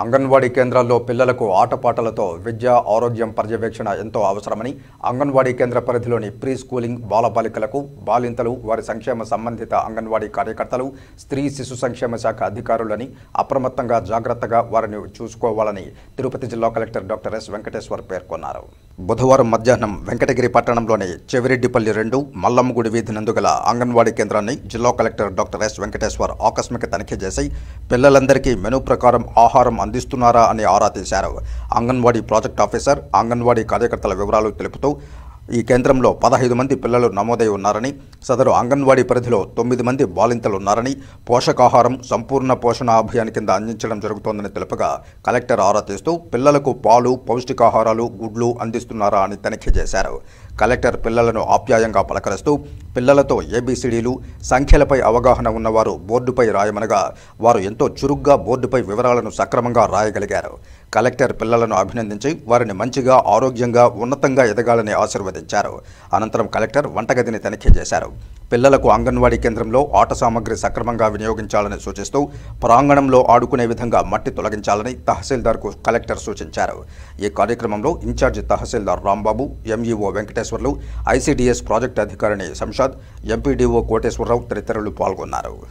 అంగన్వాడీ కేంద్రాల్లో పిల్లలకు ఆటపాటలతో విద్య ఆరోగ్యం పర్యవేక్షణ ఎంతో అవసరమని అంగన్వాడీ కేంద్ర పరిధిలోని ప్రీ స్కూలింగ్ బాలబాలికలకు బాలింతలు వారి సంక్షేమ సంబంధిత అంగన్వాడీ కార్యకర్తలు స్త్రీ శిశు సంక్షేమ శాఖ అధికారులని అప్రమత్తంగా జాగ్రత్తగా వారిని చూసుకోవాలని తిరుపతి జిల్లా కలెక్టర్ డాక్టర్ ఎస్ వెంకటేశ్వర్ పేర్కొన్నారు బుధవారం మధ్యాహ్నం వెంకటగిరి పట్టణంలోని చెవిరెడ్డిపల్లి రెండు మల్లమ్మగుడి వీధి నందుగల అంగన్వాడీ కేంద్రాన్ని జిల్లా కలెక్టర్ డాక్టర్ ఎస్ వెంకటేశ్వర్ ఆకస్మిక తనిఖీ చేసి పిల్లలందరికీ మెను ప్రకారం ఆహారం అందిస్తున్నారా అని ఆరా తీశారు అంగన్వాడీ ప్రాజెక్ట్ ఆఫీసర్ అంగన్వాడీ కార్యకర్తల వివరాలు తెలుపుతూ ఈ కేంద్రంలో పదహైదు మంది పిల్లలు నమోదై ఉన్నారని సదరు అంగన్వాడీ పరిధిలో తొమ్మిది మంది బాలింతలు ఉన్నారని పోషకాహారం సంపూర్ణ పోషణ అభియాన్ కింద అందించడం జరుగుతోందని తెలుపగా కలెక్టర్ ఆరా తీస్తూ పిల్లలకు పాలు పౌష్టికాహారాలు గుడ్లు అందిస్తున్నారా అని తనిఖీ చేశారు కలెక్టర్ పిల్లలను ఆప్యాయంగా పలకరిస్తూ పిల్లలతో ఏబీసీడీలు సంఖ్యలపై అవగాహన ఉన్నవారు బోర్డుపై రాయమనగా వారు ఎంతో చురుగ్గా బోర్డుపై వివరాలను సక్రమంగా రాయగలిగారు కలెక్టర్ పిల్లలను అభినందించి వారిని మంచిగా ఆరోగ్యంగా ఉన్నతంగా ఎదగాలని ఆశీర్వదించారు అనంతరం కలెక్టర్ వంటగదిని తనిఖీ చేశారు పిల్లలకు అంగన్వాడీ కేంద్రంలో ఆట సామాగ్రి సక్రమంగా వినియోగించాలని సూచిస్తూ ప్రాంగణంలో ఆడుకునే విధంగా మట్టి తొలగించాలని తహసీల్దార్కు కలెక్టర్ సూచించారు ఈ కార్యక్రమంలో incharge tahsildar Rambabu MEO Venkateswarlu ICDS project అధికారిని శంషాద్ ఎంపీడీఓ కోటేశ్వరరావు తదితరులు పాల్గొన్నారు